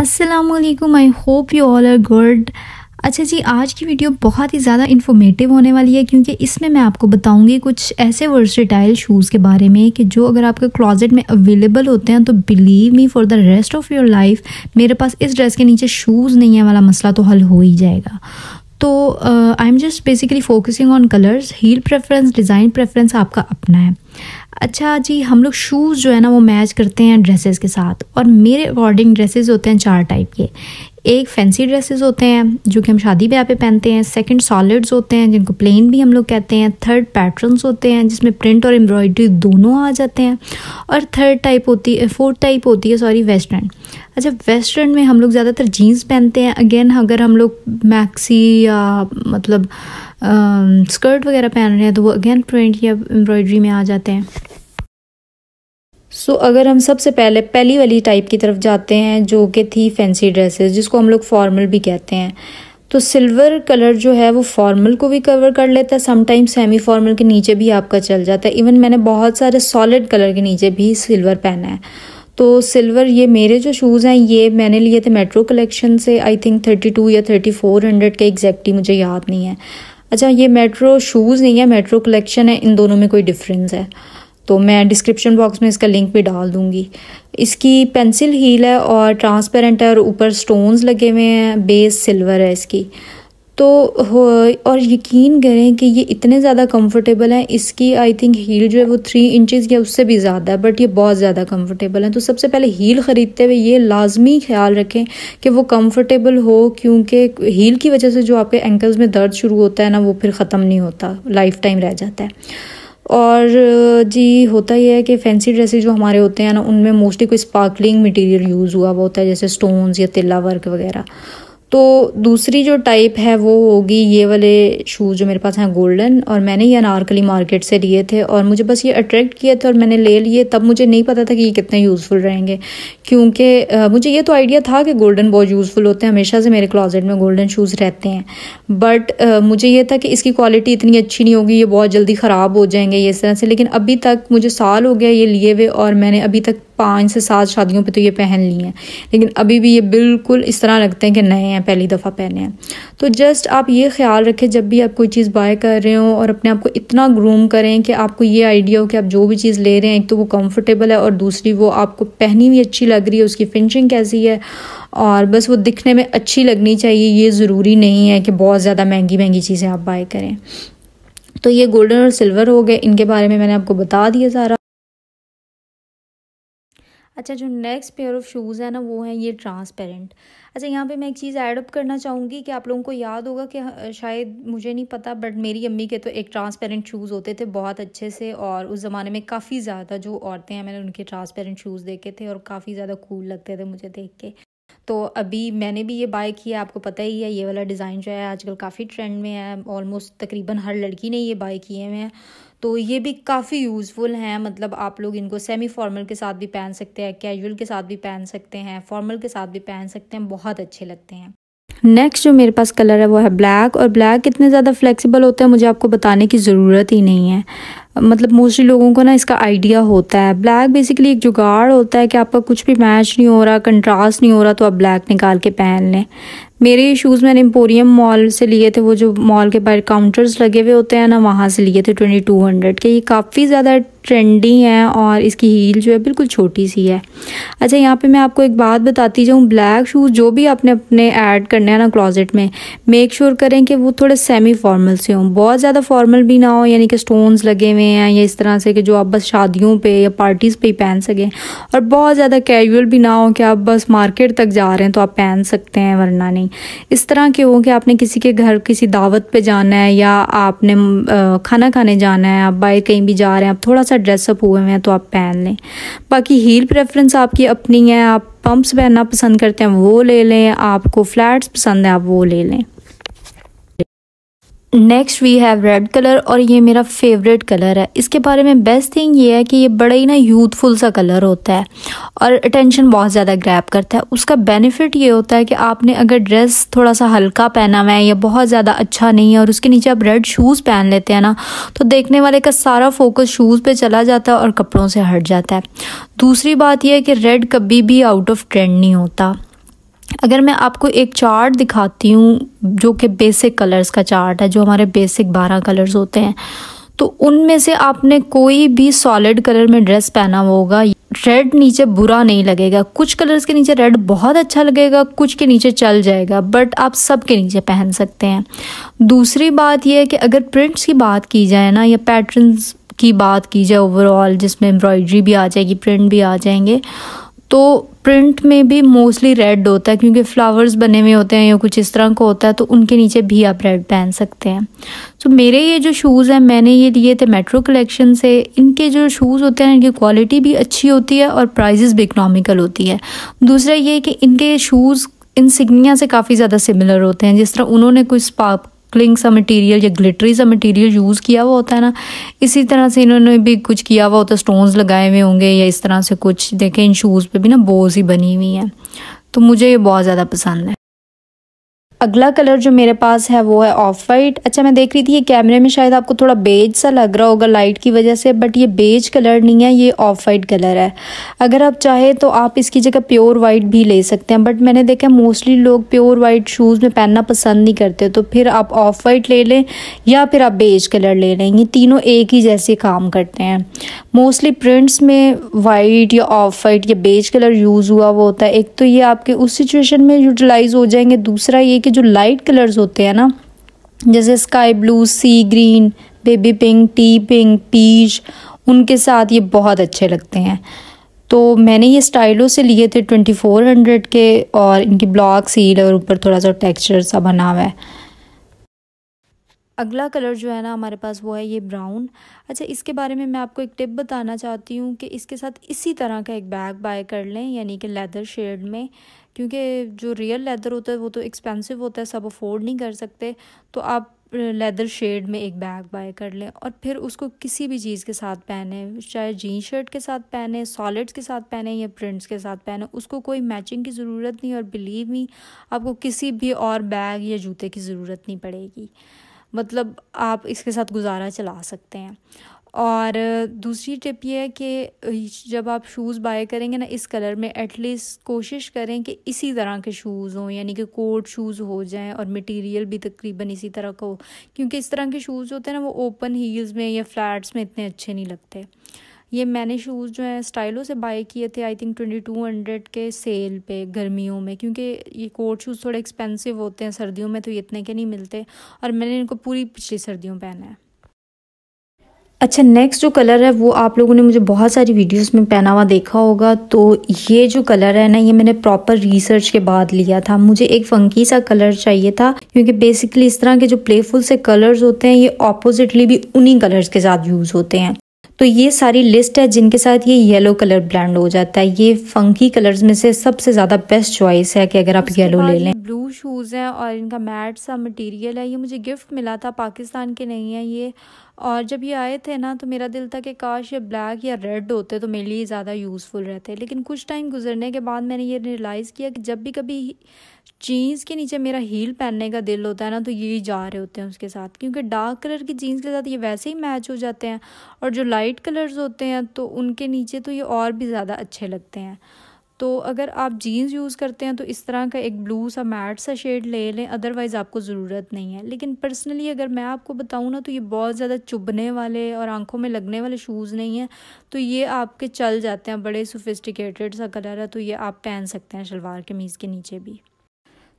Aslam I hope you all are good अच्छा जी आज की वीडियो बहुत ही ज़्यादा इन्फॉर्मेटिव होने वाली है क्योंकि इसमें मैं आपको बताऊंगी कुछ ऐसे वर्सेटाइल शूज़ के बारे में कि जो अगर आपके क्लॉजेट में अवेलेबल होते हैं तो believe me for the rest of your life मेरे पास इस ड्रेस के नीचे शूज़ नहीं है वाला मसला तो हल हो ही जाएगा तो I am just basically focusing on colours heel preference design preference आपका अपना है अच्छा जी हम लोग शूज़ जो है ना वो मैच करते हैं ड्रेसेस के साथ और मेरे अकॉर्डिंग ड्रेसेस होते हैं चार टाइप के एक फैंसी ड्रेसेस होते हैं जो कि हम शादी ब्याह पे पहनते हैं सेकंड सॉलिड्स होते हैं जिनको प्लेन भी हम लोग कहते हैं थर्ड पैटर्न्स होते हैं जिसमें प्रिंट और एम्ब्रॉयडरी दोनों आ जाते हैं और थर्ड टाइप होती है फोर्थ टाइप होती है सॉरी वेस्टर्न अच्छा वेस्टर्न में हम लोग ज़्यादातर जीन्स पहनते हैं अगेन अगर हम लोग मैक्सी या मतलब स्कर्ट वगैरह पहन रहे हैं तो वो अगेन प्रिंट या एम्ब्रॉयडरी में आ जाते हैं सो so, अगर हम सबसे पहले पहली वाली टाइप की तरफ जाते हैं जो कि थी फैंसी ड्रेसेस जिसको हम लोग फॉर्मल भी कहते हैं तो सिल्वर कलर जो है वो फॉर्मल को भी कवर कर लेता है समटाइम्स सेमी फॉर्मल के नीचे भी आपका चल जाता है इवन मैंने बहुत सारे सॉलिड कलर के नीचे भी सिल्वर पहना है तो सिल्वर ये मेरे जो शूज़ हैं ये मैंने लिए थे मेट्रो कलेक्शन से आई थिंक थर्टी टू या थर्टी फोर हंड्रेड के एग्जैक्टली मुझे याद नहीं है अच्छा ये मेट्रो शूज़ नहीं है मेट्रो कलेक्शन है इन दोनों में कोई डिफरेंस है तो मैं डिस्क्रिप्शन बॉक्स में इसका लिंक भी डाल दूंगी इसकी पेंसिल हील है और ट्रांसपेरेंट है और ऊपर स्टोन्स लगे हुए हैं बेस सिल्वर है इसकी तो और यकीन करें कि ये इतने ज़्यादा कंफर्टेबल हैं इसकी आई थिंक हील जो है वो थ्री इंचज़ या उससे भी ज़्यादा है बट ये बहुत ज़्यादा कंफर्टेबल है तो सबसे पहले हील ख़रीदते हुए ये लाजमी ख्याल रखें कि वो कंफर्टेबल हो क्योंकि हील की वजह से जो आपके एंकल्स में दर्द शुरू होता है ना वो फिर ख़त्म नहीं होता लाइफ टाइम रह जाता है और जी होता ही है कि फ़ैंसी ड्रेसेस जो हमारे होते हैं ना उनमें मोस्टली कोई स्पार्कलिंग मटेरियल यूज़ हुआ हुआ होता है जैसे स्टोन्स या तिल्ला वर्क वगैरह तो दूसरी जो टाइप है वो होगी ये वाले शूज़ जो मेरे पास हैं गोल्डन और मैंने ये अनारकली मार्केट से लिए थे और मुझे बस ये अट्रैक्ट किए थे और मैंने ले लिए तब मुझे नहीं पता था कि ये कितने यूज़फुल रहेंगे क्योंकि मुझे ये तो आइडिया था कि गोल्डन बहुत यूज़फुल होते हैं हमेशा से मेरे क्लॉजेट में गोल्डन शूज़ रहते हैं बट मुझे ये था कि इसकी क्वालिटी इतनी अच्छी नहीं होगी ये बहुत जल्दी ख़राब हो जाएंगे ये इस तरह से लेकिन अभी तक मुझे साल हो गया ये लिए हुए और मैंने अभी तक पाँच से सात शादियों पे तो ये पहन ली हैं लेकिन अभी भी ये बिल्कुल इस तरह लगते हैं कि नए हैं पहली दफ़ा पहने हैं तो जस्ट आप ये ख्याल रखें जब भी आप कोई चीज़ बाय कर रहे हो और अपने आप को इतना ग्रूम करें कि आपको ये आइडिया हो कि आप जो भी चीज़ ले रहे हैं एक तो वो कम्फर्टेबल है और दूसरी वो आपको पहनी हुई अच्छी लग रही है उसकी फिनिशिंग कैसी है और बस वो दिखने में अच्छी लगनी चाहिए ये ज़रूरी नहीं है कि बहुत ज़्यादा महंगी महंगी चीज़ें आप बाय करें तो ये गोल्डन और सिल्वर हो गए इनके बारे में मैंने आपको बता दिया सारा अच्छा जो नेक्स्ट पेयर ऑफ शूज़ है ना वो है ये ट्रांसपेरेंट अच्छा यहाँ पे मैं एक चीज़ ऐडअप करना चाहूँगी कि आप लोगों को याद होगा कि हाँ, शायद मुझे नहीं पता बट मेरी अम्मी के तो एक ट्रांसपेरेंट शूज़ होते थे बहुत अच्छे से और उस ज़माने में काफ़ी ज़्यादा जो औरतें हैं मैंने उनके ट्रांसपेरेंट शूज़ देखे थे और काफ़ी ज़्यादा कूल लगते थे मुझे देख के तो अभी मैंने भी ये बाय किया आपको पता ही है ये वाला डिज़ाइन जो है आजकल काफ़ी ट्रेंड में है ऑलमोस्ट तकरीबन हर लड़की ने ये बाय किए हुए हैं तो ये भी काफ़ी यूज़फुल हैं मतलब आप लोग इनको सेमी फॉर्मल के साथ भी पहन सकते हैं कैजुअल के साथ भी पहन सकते हैं फॉर्मल के साथ भी पहन सकते हैं बहुत अच्छे लगते हैं नेक्स्ट जो मेरे पास कलर है वो है ब्लैक और ब्लैक इतने ज़्यादा फ्लेक्सिबल होते हैं मुझे आपको बताने की ज़रूरत ही नहीं है मतलब मोस्टली लोगों को ना इसका आइडिया होता है ब्लैक बेसिकली एक जुगाड़ होता है कि आपका कुछ भी मैच नहीं हो रहा कंट्रास्ट नहीं हो रहा तो आप ब्लैक निकाल के पहन लें मेरे शूज़ मैंने एम्पोरियम मॉल से लिए थे वो जो मॉल के बाहर काउंटर्स लगे हुए होते हैं ना वहाँ से लिए थे ट्वेंटी टू हंड्रेड के ये काफ़ी ज़्यादा ट्रेंडी हैं और इसकी हील जो है बिल्कुल छोटी सी है अच्छा यहाँ पे मैं आपको एक बात बताती जाऊँ ब्लैक शूज़ जो भी आपने अपने ऐड करने हैं ना क्लॉजेट में मेक श्योर sure करें कि वो थोड़े सेमी फॉर्मल से हों बहुत ज़्यादा फॉर्मल भी ना हो यानी कि स्टोन्स लगे हुए हैं या इस तरह से कि जो आप बस शादियों पे या पार्टीज़ पे ही पहन सकें और बहुत ज़्यादा कैजुअल भी ना हो कि आप बस मार्केट तक जा रहे हैं तो आप पहन सकते हैं वरना नहीं इस तरह के हो कि आपने किसी के घर किसी दावत पे जाना है या आपने खाना खाने जाना है आप बाहर कहीं भी जा रहे हैं आप थोड़ा सा ड्रेसअप हुए हैं तो आप पहन लें बाकी हील प्रेफरेंस आपकी अपनी है आप पम्प्स पहनना पसंद करते हैं वो ले लें आपको फ्लैट्स पसंद है आप वो ले लें next we have red colour और ये मेरा फेवरेट कलर है इसके बारे में बेस्ट थिंग ये है कि ये बड़ा ही ना यूथफुल सा कलर होता है और अटेंशन बहुत ज़्यादा ग्रैप करता है उसका बेनिफिट ये होता है कि आपने अगर ड्रेस थोड़ा सा हल्का पहना हुआ है या बहुत ज़्यादा अच्छा नहीं है और उसके नीचे आप रेड शूज़ पहन लेते हैं ना तो देखने वाले का सारा फोकस शूज़ पर चला जाता है और कपड़ों से हट जाता है दूसरी बात यह है कि रेड कभी भी आउट ऑफ ट्रेंड नहीं होता अगर मैं आपको एक चार्ट दिखाती हूँ जो कि बेसिक कलर्स का चार्ट है जो हमारे बेसिक बारह कलर्स होते हैं तो उनमें से आपने कोई भी सॉलिड कलर में ड्रेस पहना होगा रेड नीचे बुरा नहीं लगेगा कुछ कलर्स के नीचे रेड बहुत अच्छा लगेगा कुछ के नीचे चल जाएगा बट आप सब के नीचे पहन सकते हैं दूसरी बात यह है कि अगर प्रिंट्स की बात की जाए ना या पैटर्न्स की बात की जाए ओवरऑल जिसमें एम्ब्रॉयड्री भी आ जाएगी प्रिंट भी आ जाएंगे तो प्रिंट में भी मोस्टली रेड होता है क्योंकि फ्लावर्स बने हुए होते हैं या कुछ इस तरह का होता है तो उनके नीचे भी आप रेड पहन सकते हैं तो so, मेरे ये जो शूज़ हैं मैंने ये लिए थे मेट्रो कलेक्शन से इनके जो शूज़ होते हैं इनकी क्वालिटी भी अच्छी होती है और प्राइजेस भी इकनॉमिकल होती है दूसरा ये कि इनके शूज़ इन सिग्निया से काफ़ी ज़्यादा सिमिलर होते हैं जिस तरह उन्होंने कुछ स्पार्क स्पार्कलिंग सा मटेरियल या ग्लिटरी सा मटेरियल यूज़ किया हुआ होता है ना इसी तरह से इन्होंने भी कुछ किया हुआ होता है स्टोन्स लगाए हुए होंगे या इस तरह से कुछ देखें इन शूज़ पे भी ना बोज ही बनी हुई हैं तो मुझे ये बहुत ज़्यादा पसंद है अगला कलर जो मेरे पास है वो है ऑफ वाइट अच्छा मैं देख रही थी ये कैमरे में शायद आपको थोड़ा बेज सा लग रहा होगा लाइट की वजह से बट ये बेज कलर नहीं है ये ऑफ वाइट कलर है अगर आप चाहे तो आप इसकी जगह प्योर वाइट भी ले सकते हैं बट मैंने देखा मोस्टली लोग प्योर वाइट शूज़ में पहनना पसंद नहीं करते तो फिर आप ऑफ वाइट ले लें या फिर आप बेज कलर ले लें ये तीनों एक ही जैसे काम करते हैं मोस्टली प्रिंट्स में वाइट या ऑफ वाइट या बेज कलर यूज़ हुआ वो होता है एक तो ये आपके उस सिचुएशन में यूटिलाइज़ हो जाएंगे दूसरा ये के जो लाइट कलर्स होते हैं ना जैसे sky blue sea green baby pink tea pink peach उनके साथ ये बहुत अच्छे लगते हैं तो मैंने ये स्टाइलों से लिए थे ट्वेंटी फोर हंड्रेड के और इनकी ब्लॉक सील और ऊपर थोड़ा सा टेक्सचर सा बना हुआ है अगला कलर जो है ना हमारे पास वो है ये ब्राउन अच्छा इसके बारे में मैं आपको एक टिप बताना चाहती हूँ कि इसके साथ इसी तरह का एक बैग बाय कर लें यानी कि लेदर शेड में क्योंकि जो रियल लेदर होता है वो तो एक्सपेंसिव होता है सब अफोर्ड नहीं कर सकते तो आप लेदर शेड में एक बैग बाय कर लें और फिर उसको किसी भी चीज़ के साथ पहने चाहे जीन शर्ट के साथ पहने सॉलिड्स के साथ पहने या प्रिंट्स के साथ पहने उसको कोई मैचिंग की ज़रूरत नहीं और बिलीव मी आपको किसी भी और बैग या जूते की ज़रूरत नहीं पड़ेगी मतलब आप इसके साथ गुजारा चला सकते हैं और दूसरी टिप ये है कि जब आप शूज़ बाय करेंगे ना इस कलर में एटलीस्ट कोशिश करें कि इसी तरह के शूज़ हों यानी कि कोट शूज़ हो जाएं और मटेरियल भी तकरीबन इसी तरह का हो क्योंकि इस तरह के शूज़ होते हैं ना वो ओपन हील्स में या फ्लैट्स में इतने अच्छे नहीं लगते ये मैंने शूज़ जो हैं स्टाइलो से बाय किए थे I think twenty two hundred के सेल पे गर्मियों में क्योंकि ये कोट शूज़ थोड़े एक्सपेंसिव होते हैं सर्दियों में तो ये इतने के नहीं मिलते और मैंने इनको पूरी पिछली सर्दियों पहना है अच्छा नेक्स्ट जो कलर है वो आप लोगों ने मुझे बहुत सारी वीडियोस में पहना हुआ देखा होगा तो ये जो कलर है ना ये मैंने प्रॉपर रिसर्च के बाद लिया था मुझे एक फंकी सा कलर चाहिए था क्योंकि बेसिकली इस तरह के जो प्लेफुल से कलर्स होते हैं ये ऑपोजिटली भी उन्हीं कलर्स के साथ यूज़ होते हैं तो ये सारी लिस्ट है जिनके साथ ये येलो कलर ब्लैंड हो जाता है ये फंकी कलर्स में से सबसे ज़्यादा बेस्ट चॉइस है कि अगर आप येलो ले लें ब्लू शूज़ हैं और इनका मैट सा मटेरियल है ये मुझे गिफ्ट मिला था पाकिस्तान के नहीं है ये और जब ये आए थे ना तो मेरा दिल था कि काश ये ब्लैक या रेड होते तो मेरे लिए ज़्यादा यूज़फुल रहते लेकिन कुछ टाइम गुजरने के बाद मैंने ये रियलाइज़ किया कि जब भी कभी जीन्स के नीचे मेरा हील पहनने का दिल होता है ना तो ही जा रहे होते हैं उसके साथ क्योंकि डार्क कलर की जीन्स के साथ ये वैसे ही मैच हो जाते हैं और जो लाइट कलर्स होते हैं तो उनके नीचे तो ये और भी ज़्यादा अच्छे लगते हैं तो अगर आप जीन्स यूज़ करते हैं तो इस तरह का एक ब्लू सा मैट सा शेड ले लें अदरवाइज़ आपको ज़रूरत नहीं है लेकिन पर्सनली अगर मैं आपको बताऊँ ना तो ये बहुत ज़्यादा चुभने वाले और आंखों में लगने वाले शूज़ नहीं हैं तो ये आपके चल जाते हैं बड़े सोफिस्टिकेटेड सा कलर है तो ये आप पहन सकते हैं शलवार कमीज़ के नीचे भी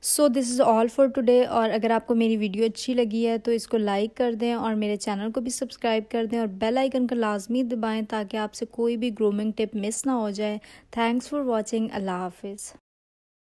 so this is all for today और अगर आपको मेरी वीडियो अच्छी लगी है तो इसको लाइक कर दें और मेरे चैनल को भी सब्सक्राइब कर दें और बेल आइकन को लाजमी दबाएं ताकि आपसे कोई भी ग्रूमिंग टिप मिस ना हो जाए थैंक्स फॉर वॉचिंग अल्लाह हाफिज़